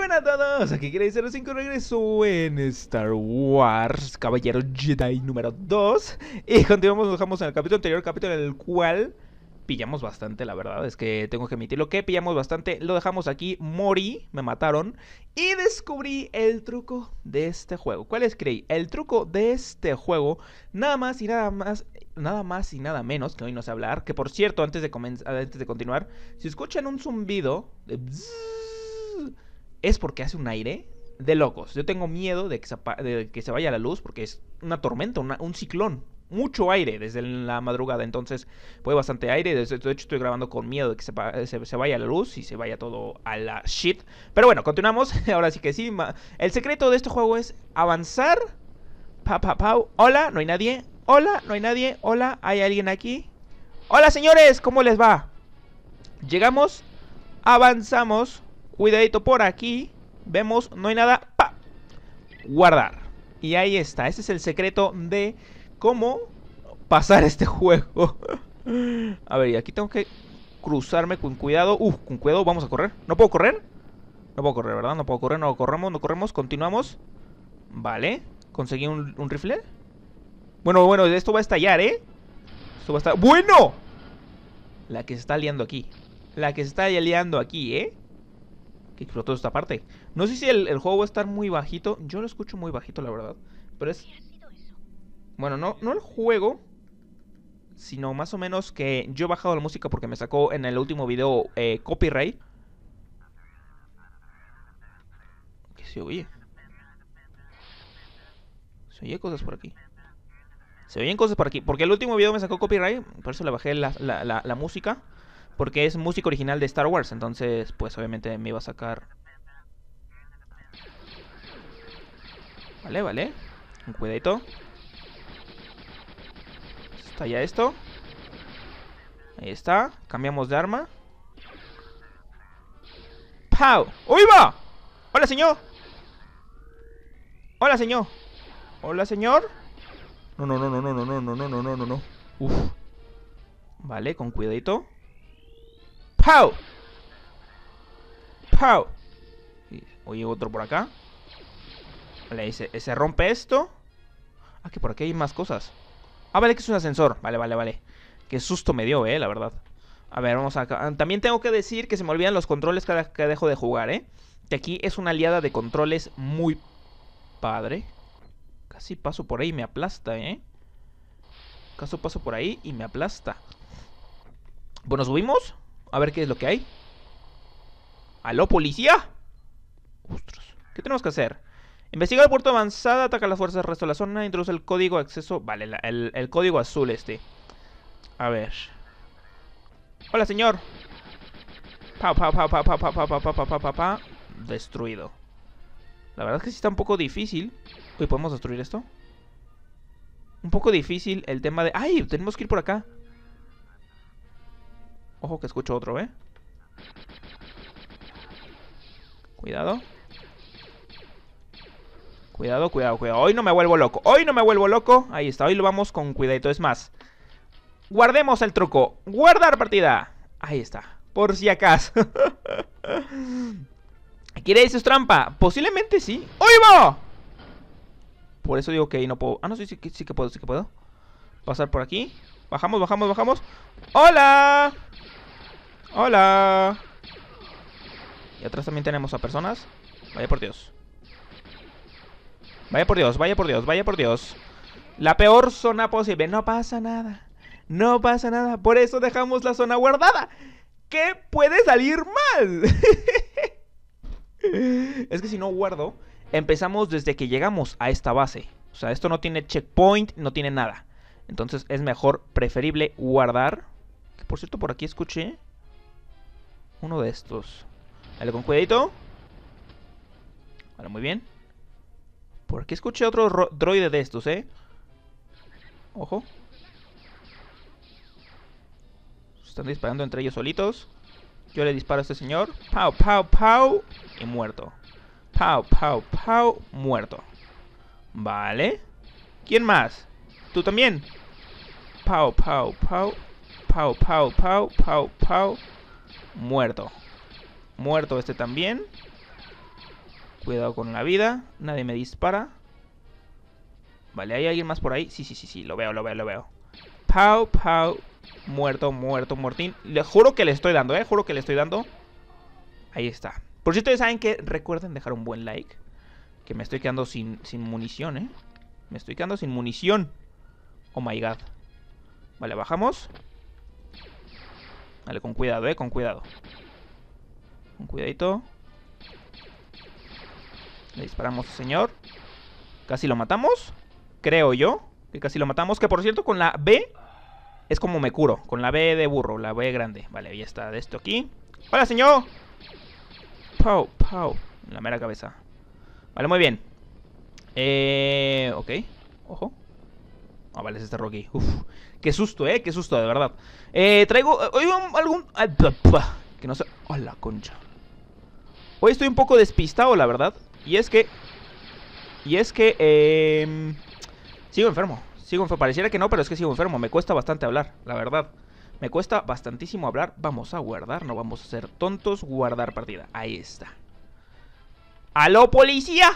buenas a todos, aquí los cinco regreso en Star Wars Caballero Jedi número 2 Y continuamos, nos dejamos en el capítulo anterior, capítulo en el cual pillamos bastante, la verdad, es que tengo que admitir lo que pillamos bastante, lo dejamos aquí, morí, me mataron y descubrí el truco de este juego. ¿Cuál es, creí El truco de este juego, nada más y nada más, nada más y nada menos, que hoy no sé hablar, que por cierto, antes de, antes de continuar, si escuchan un zumbido de es porque hace un aire de locos. Yo tengo miedo de que se, vaya la luz porque es una tormenta, un ciclón. Mucho aire desde la madrugada, entonces fue bastante aire. De hecho, estoy grabando con miedo de que se, vaya la luz y se vaya todo a la shit. Pero bueno, continuamos. Ahora sí que sí. El secreto de este juego es avanzar. Pa, pa, pa. Hola, no hay nadie. Hola, no hay nadie. Hola, hay alguien aquí. Hola, señores, ¿cómo les va? Llegamos, avanzamos. Cuidadito por aquí. Vemos, no hay nada. ¡Pa! Guardar. Y ahí está. Ese es el secreto de cómo pasar este juego. a ver, y aquí tengo que cruzarme con cuidado. Uf, con cuidado. Vamos a correr. ¿No puedo correr? No puedo correr, ¿verdad? No puedo correr. No corremos, no corremos. Continuamos. Vale. Conseguí un, rifle. Bueno, bueno, esto va a estallar, ¿eh? Esto va a estar... ¡Bueno! La que se está liando aquí. La que se está liando aquí, ¿eh? que explotó esta parte. No sé si el, juego va a estar muy bajito. Yo lo escucho muy bajito, la verdad. Pero es... Bueno, no, no el juego, sino más o menos que yo he bajado la música porque me sacó en el último video eh, copyright. ¿Qué se oye? Se oye cosas por aquí. Se oyen cosas por aquí. Porque el último video me sacó copyright, por eso le bajé la, la música porque es música original de Star Wars, entonces pues obviamente me iba a sacar... Vale, vale, Con cuidadito. Está ya esto. Ahí está, cambiamos de arma. ¡Pow! ¡Uy va! ¡Hola, señor! ¡Hola, señor! ¡Hola, señor! No, no, no, no, no, no, no, no, no, no, no, no, no. Uf. Vale, con cuidadito. ¡Pow! ¡Pow! Oye, otro por acá. Vale, se, se rompe esto. Ah, que por aquí hay más cosas. Ah, vale, que es un ascensor. Vale, vale, vale. Qué susto me dio, eh, la verdad. A ver, vamos acá. Ah, también tengo que decir que se me olvidan los controles cada que dejo de jugar, eh. Que aquí es una aliada de controles muy padre. Casi paso por ahí y me aplasta, eh. Caso paso por ahí y me aplasta. Bueno, subimos. A ver qué es lo que hay. ¿Aló, policía? Ostras. ¿Qué tenemos que hacer? Investiga el puerto avanzada, ataca las fuerzas, resto de la zona, introduce el código de acceso... Vale, el, código azul este. A ver. Hola, señor. Pa, pa, pa, pa, pa, pa, pa, pa, pa, pa, pa, pa, Destruido. La verdad es que sí está un poco difícil. Uy, ¿podemos destruir esto? Un poco difícil el tema de... ¡Ay! Tenemos que ir por acá. Ojo que escucho otro, ¿eh? Cuidado. Cuidado, cuidado, cuidado. Hoy no me vuelvo loco. Hoy no me vuelvo loco. Ahí está. Hoy lo vamos con cuidadito. Es más. Guardemos el truco. Guardar partida. Ahí está. Por si acaso. ¿Quiere decir trampa? Posiblemente sí. va! Por eso digo que ahí no puedo. Ah, no, sí, sí, sí que puedo, sí que puedo. Pasar por aquí. Bajamos, bajamos, bajamos. ¡Hola! ¡Hola! Y atrás también tenemos a personas. Vaya por Dios. Vaya por Dios, vaya por Dios, vaya por Dios. La peor zona posible. No pasa nada. No pasa nada. Por eso dejamos la zona guardada. ¿Qué puede salir mal? es que si no guardo, empezamos desde que llegamos a esta base. O sea, esto no tiene checkpoint, no tiene nada. Entonces es mejor, preferible guardar. por cierto, por aquí escuché uno de estos. Dale con cuidadito. Vale, muy bien. Por qué escuché otro droide de estos, ¿eh? Ojo. están disparando entre ellos solitos. Yo le disparo a este señor. Pau, pau, pau. Y muerto. Pau, pau, pau. Muerto. Vale. ¿Quién más? ¿Tú también? Pau, pau, pau. Pau, pau, pau, pau, pau. Muerto. Muerto este también. Cuidado con la vida. Nadie me dispara. Vale, ¿hay alguien más por ahí? Sí, sí, sí, sí. Lo veo, lo veo, lo veo. Pau, pau. Muerto, muerto, muertín. Le juro que le estoy dando, ¿eh? Juro que le estoy dando. Ahí está. Por si ustedes saben que recuerden dejar un buen like. Que me estoy quedando sin, sin munición, ¿eh? Me estoy quedando sin munición. Oh my god. Vale, bajamos. Vale, con cuidado, eh, con cuidado. Con cuidadito. Le disparamos señor. Casi lo matamos. Creo yo. Que casi lo matamos. Que por cierto, con la B es como me curo. Con la B de burro, la B grande. Vale, ya está de esto aquí. ¡Hola, señor! Pau, pau. La mera cabeza. Vale, muy bien. Eh. Ok. Ojo. Ah, vale, es este Rocky. Uf. Qué susto, eh. Qué susto, de verdad. Eh, traigo. Hoy eh, algún. Que no sé. Hola, concha. Hoy estoy un poco despistado, la verdad. Y es que. Y es que. Eh... Sigo enfermo. Sigo enfermo. Pareciera que no, pero es que sigo enfermo. Me cuesta bastante hablar, la verdad. Me cuesta bastantísimo hablar. Vamos a guardar, no vamos a ser tontos. Guardar partida. Ahí está. ¡Aló, policía!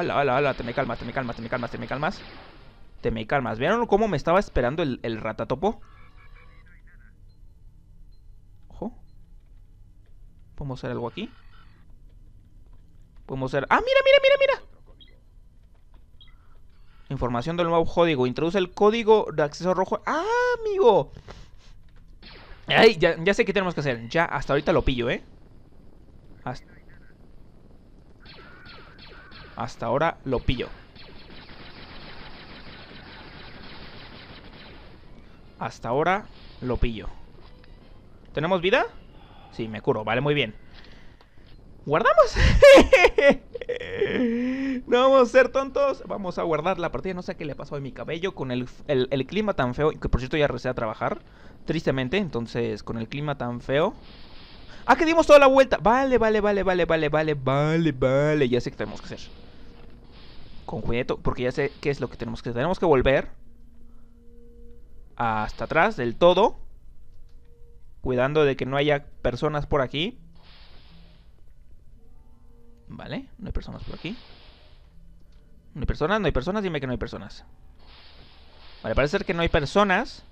Hola, ala, ala, te me calmas, te me calmas, te me calmas, te me calmas. Te me calmas. ¿Vieron cómo me estaba esperando el, ratatopo? Ojo. ¿Podemos hacer algo aquí? Podemos hacer... ¡Ah, mira, mira, mira, mira! Información del nuevo código. Introduce el código de acceso rojo. ¡Ah, amigo! Ay, ya, ya sé qué tenemos que hacer. Ya, hasta ahorita lo pillo, ¿eh? Hasta... Hasta ahora lo pillo. Hasta ahora lo pillo. ¿Tenemos vida? Sí, me curo. Vale, muy bien. ¿Guardamos? no vamos a ser tontos. Vamos a guardar la partida. No sé qué le pasó a mi cabello con el, clima tan feo. Que por cierto ya regresé a trabajar. Tristemente. Entonces, con el clima tan feo. Ah, que dimos toda la vuelta. Vale, vale, vale, vale, vale, vale, vale, vale. Ya sé qué tenemos que hacer con cuidado, porque ya sé qué es lo que tenemos que hacer. Tenemos que volver hasta atrás del todo, cuidando de que no haya personas por aquí. Vale, no hay personas por aquí. No hay personas, no hay personas, dime que no hay personas. Vale, parece ser que no hay personas.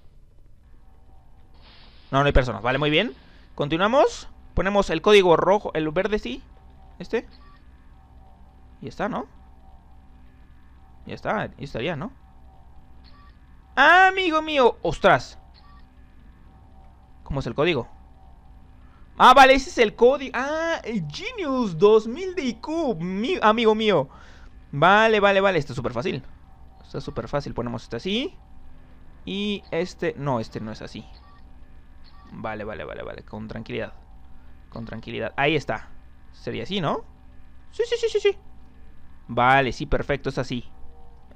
No, no hay personas, vale, muy bien. Continuamos, ponemos el código rojo, el verde sí, este. Y está, ¿no? Ya está, ya estaría, ¿no? ¡Amigo mío! ¡Ostras! ¿Cómo es el código? Ah, vale, ese es el código Ah, Genius 2000 de IQ Amigo mío Vale, vale, vale, está súper fácil Está súper fácil, ponemos este así Y este, no, este no es así Vale, vale, vale, vale Con tranquilidad Con tranquilidad, ahí está Sería así, ¿no? Sí, sí, sí, sí, sí Vale, sí, perfecto, es así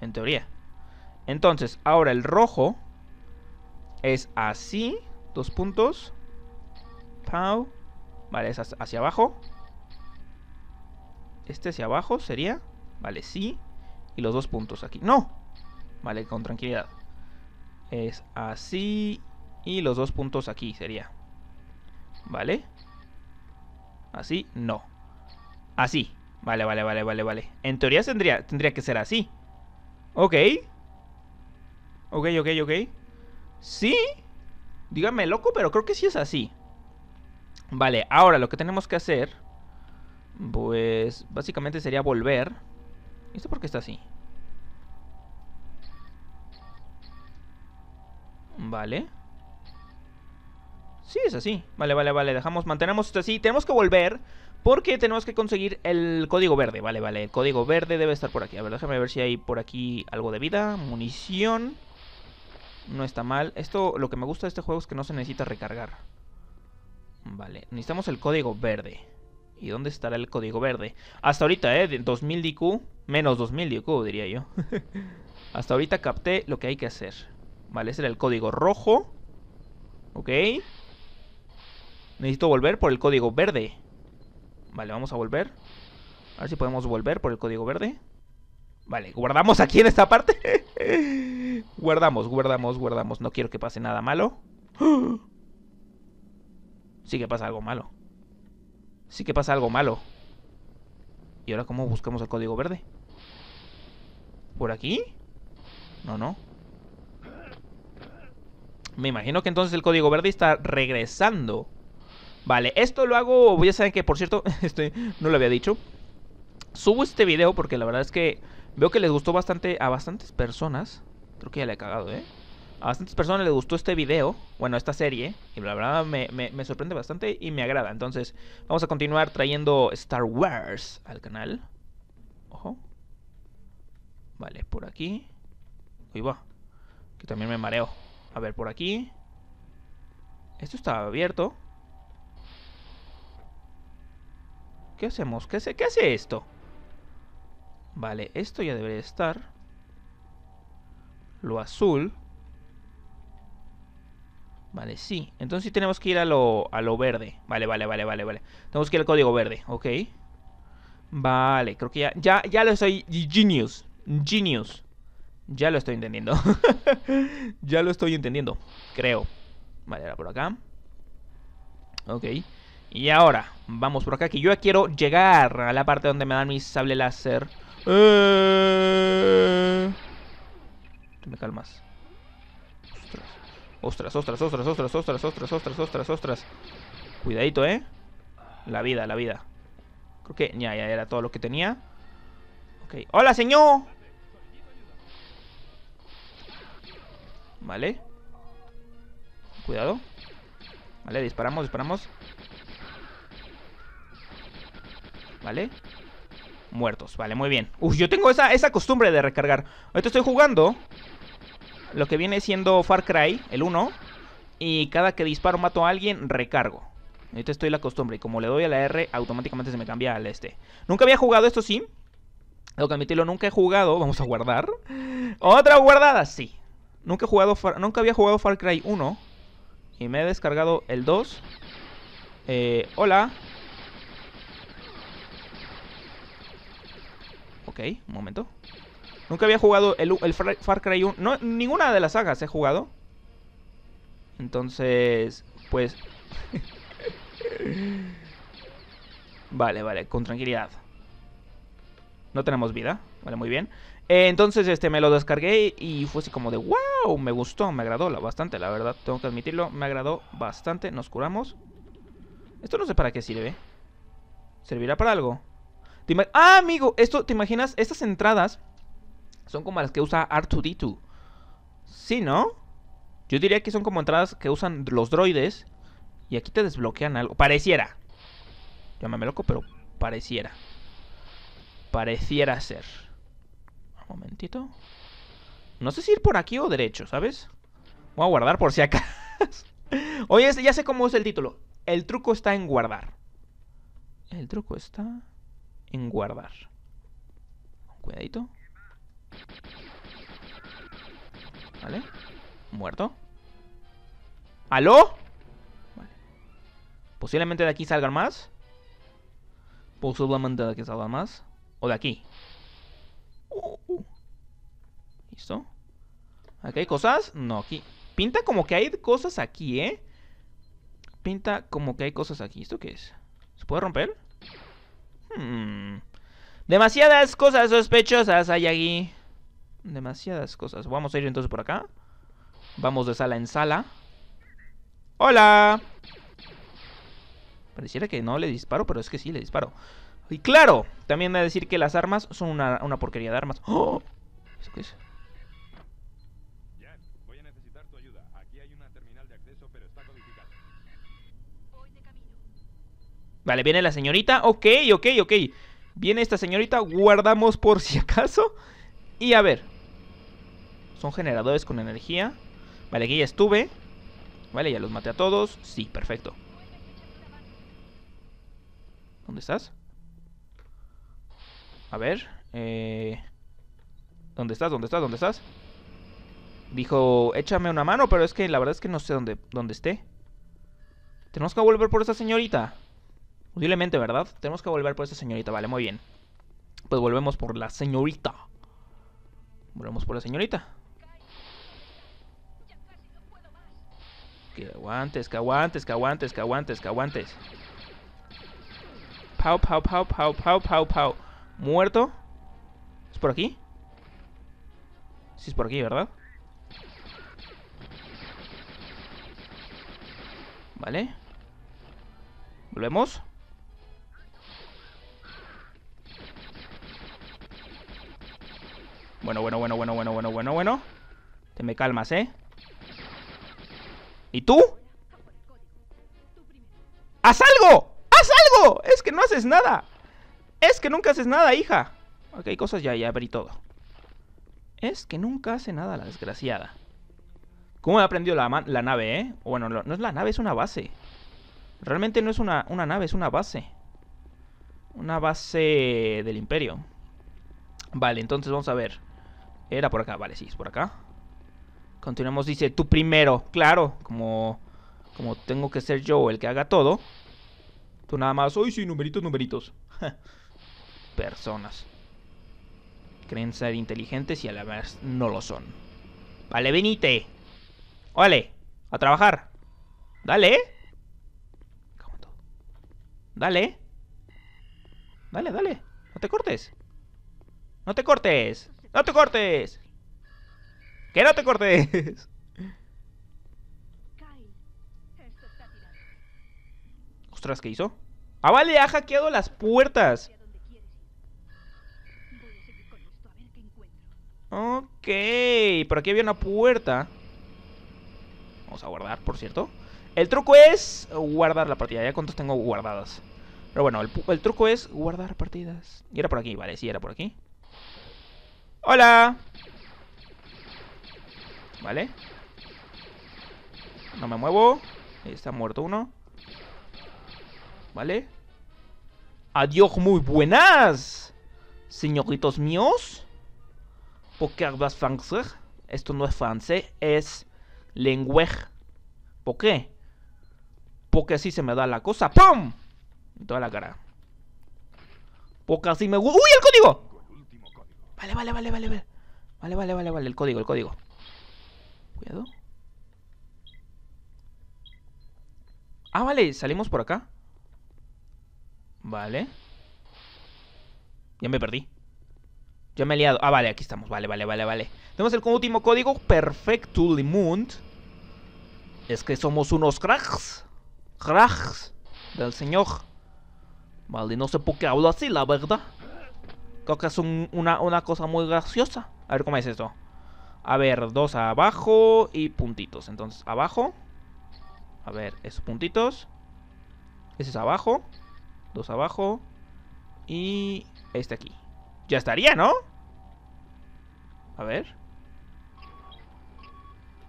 en teoría. Entonces, ahora el rojo es así, dos puntos. Pau. Vale, es hacia abajo. Este hacia abajo sería. Vale, sí. Y los dos puntos aquí. ¡No! Vale, con tranquilidad. Es así. Y los dos puntos aquí sería. ¿Vale? Así, no. Así. Vale, vale, vale, vale, vale. En teoría tendría, tendría que ser así. Ok. Ok, ok, ok. Sí. Dígame loco, pero creo que sí es así. Vale, ahora lo que tenemos que hacer... Pues básicamente sería volver. ¿Y esto por qué está así? Vale. Sí, es así. Vale, vale, vale. Dejamos, mantenemos esto así. Tenemos que volver porque tenemos que conseguir el código verde. Vale, vale. El código verde debe estar por aquí. A ver, déjame ver si hay por aquí algo de vida. Munición. No está mal. Esto, lo que me gusta de este juego es que no se necesita recargar. Vale. Necesitamos el código verde. ¿Y dónde estará el código verde? Hasta ahorita, ¿eh? 2000 DQ. Menos 2000 DQ, diría yo. Hasta ahorita capté lo que hay que hacer. Vale, ese era el código rojo. Ok. Necesito volver por el código verde. Vale, vamos a volver. A ver si podemos volver por el código verde. Vale, guardamos aquí en esta parte. guardamos, guardamos, guardamos. No quiero que pase nada malo. Sí que pasa algo malo. Sí que pasa algo malo. ¿Y ahora cómo buscamos el código verde? ¿Por aquí? No, no. Me imagino que entonces el código verde está regresando. Vale, esto lo hago, ya saben que por cierto, estoy no lo había dicho. Subo este video porque la verdad es que veo que les gustó bastante a bastantes personas. Creo que ya le he cagado, ¿eh? A bastantes personas les gustó este video, bueno, esta serie, y la verdad me, me, me sorprende bastante y me agrada. Entonces, vamos a continuar trayendo Star Wars al canal. Ojo. Vale, por aquí. Uy, va. Que también me mareo. A ver, por aquí. Esto está abierto. ¿Qué hacemos? ¿Qué hace, esto? Vale, esto ya debería estar. Lo azul. Vale, sí. Entonces sí tenemos que ir a lo, a lo verde. Vale, vale, vale, vale, vale. Tenemos que ir al código verde, ok. Vale, creo que ya, ya, ya lo estoy... Genius. Genius. Ya lo estoy entendiendo. ya lo estoy entendiendo, creo. Vale, ahora por acá. Ok. Y ahora, vamos por acá, que yo quiero llegar a la parte donde me dan mi sable láser. Eh... me calmas. Ostras, ostras, ostras, ostras, ostras, ostras, ostras, ostras, ostras. Cuidadito, ¿eh? La vida, la vida. Creo que ya, ya era todo lo que tenía. Ok. ¡Hola, señor! Vale. Cuidado. Vale, disparamos, disparamos. ¿vale? Muertos, vale, muy bien Uf, yo tengo esa, esa costumbre de recargar Ahorita estoy jugando Lo que viene siendo Far Cry, el 1 Y cada que disparo mato a alguien, recargo Ahorita estoy la costumbre Y como le doy a la R, automáticamente se me cambia al este Nunca había jugado esto, sí Tengo que admitirlo, nunca he jugado Vamos a guardar ¡Otra guardada! Sí Nunca, he jugado nunca había jugado Far Cry 1 Y me he descargado el 2 eh, Hola Ok, un momento. Nunca había jugado el, Far Cry 1. No, ninguna de las sagas he jugado. Entonces, pues... vale, vale, con tranquilidad. No tenemos vida, vale, muy bien. Eh, entonces, este, me lo descargué y fue así como de, wow, me gustó, me agradó bastante, la verdad, tengo que admitirlo, me agradó bastante, nos curamos. Esto no sé para qué sirve. ¿Servirá para algo? ah, amigo, esto, ¿te imaginas? Estas entradas son como las que usa R2D2. Sí, ¿no? Yo diría que son como entradas que usan los droides. Y aquí te desbloquean algo. Pareciera. Llámame loco, pero pareciera. Pareciera ser. Un momentito. No sé si ir por aquí o derecho, ¿sabes? Voy a guardar por si acaso. Oye, ya sé cómo es el título. El truco está en guardar. El truco está en guardar. Cuidadito. Vale. Muerto. ¿Aló? Vale. Posiblemente de aquí salgan más. Posiblemente de aquí salgan más. O de aquí. Uh, uh. ¿Listo? ¿Aquí hay cosas? No, aquí. Pinta como que hay cosas aquí, ¿eh? Pinta como que hay cosas aquí. ¿Esto qué es? ¿Se puede romper? Hmm. Demasiadas cosas sospechosas hay aquí. Demasiadas cosas. Vamos a ir entonces por acá. Vamos de sala en sala. ¡Hola! Pareciera que no le disparo, pero es que sí le disparo. Y claro, también va a decir que las armas son una, porquería de armas. ¡Oh! voy a necesitar tu ayuda. Aquí hay una terminal de acceso, pero está codificada. Voy de camino. Vale, viene la señorita. Ok, ok, ok. Viene esta señorita. Guardamos por si acaso. Y a ver. Son generadores con energía. Vale, aquí ya estuve. Vale, ya los maté a todos. Sí, perfecto. ¿Dónde estás? A ver. Eh, ¿Dónde estás? ¿Dónde estás? ¿Dónde estás? Dijo, échame una mano, pero es que la verdad es que no sé dónde, dónde esté. Tenemos que volver por esa señorita. Posiblemente, ¿verdad? Tenemos que volver por esta señorita, vale, muy bien. Pues volvemos por la señorita. Volvemos por la señorita. Que aguantes, que aguantes, que aguantes, que aguantes, que aguantes. Pau, pau, pau, pau, pau, pau, pau. Muerto. ¿Es por aquí? Sí, es por aquí, ¿verdad? Vale. Volvemos. Bueno, bueno, bueno, bueno, bueno, bueno, bueno, bueno. Te me calmas, ¿eh? ¿Y tú? ¡Haz algo! ¡Haz algo! Es que no haces nada. Es que nunca haces nada, hija. Ok, cosas ya, ya abrí todo. Es que nunca hace nada la desgraciada. ¿Cómo ha aprendido la, la nave, eh? Bueno, no es la nave, es una base. Realmente no es una nave, es una base. Una base del imperio. Vale, entonces vamos a ver. Era por acá, vale, sí, es por acá. Continuamos, dice, tú primero. Claro, como, como tengo que ser yo el que haga todo. Tú nada más, hoy sí, numeritos, numeritos. Personas. Creen ser inteligentes y a la vez no lo son. Vale, venite. vale, a trabajar. Dale. Dale. Dale, dale. No te cortes. No te cortes. ¡No te cortes! ¡Que no te cortes! Ostras, ¿qué hizo? ¡Ah, vale! ¡Ha hackeado las puertas! Ok, por aquí había una puerta Vamos a guardar, por cierto El truco es guardar la partida Ya cuántos tengo guardadas Pero bueno, el, el truco es guardar partidas Y era por aquí, vale, sí, era por aquí ¡Hola! Vale No me muevo Ahí está muerto uno Vale Adiós, muy buenas Señoritos míos ¿Por qué hablas francés Esto no es francés, es lenguaje ¿Por qué? Porque así se me da la cosa ¡Pum! En toda la cara Porque así me... ¡Uy, el código! Vale, vale, vale, vale, vale. Vale, vale, vale, vale. El código, el código. Cuidado. Ah, vale, salimos por acá. Vale. Ya me perdí. Ya me he liado. Ah, vale, aquí estamos. Vale, vale, vale, vale. Tenemos el último código. Perfecto, Limund. Es que somos unos cracks. Cracks. Del señor. Vale, no sé por qué hablo así, la verdad. Creo que es una, cosa muy graciosa. A ver cómo es esto. A ver, dos abajo y puntitos. Entonces, abajo. A ver, esos puntitos. Ese es abajo. Dos abajo. Y este aquí. Ya estaría, ¿no? A ver.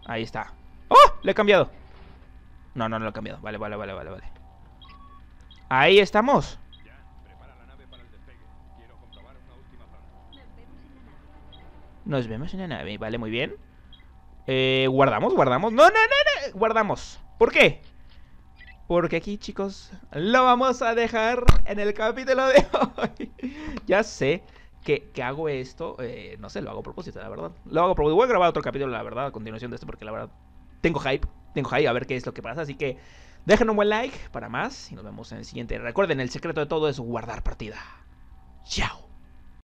Ahí está. ¡Oh! Le he cambiado. No, no, no lo he cambiado. Vale, vale, vale, vale, vale. Ahí estamos. Nos vemos en la nave, vale, muy bien. Eh, guardamos, guardamos. No, no, no, no, guardamos. ¿Por qué? Porque aquí, chicos, lo vamos a dejar en el capítulo de hoy. ya sé que, hago esto. Eh, no sé, lo hago a propósito, la verdad. Lo hago a propósito. Voy a grabar otro capítulo, la verdad, a continuación de esto, porque la verdad tengo hype. Tengo hype a ver qué es lo que pasa. Así que dejen un buen like para más y nos vemos en el siguiente. Recuerden, el secreto de todo es guardar partida. Chao.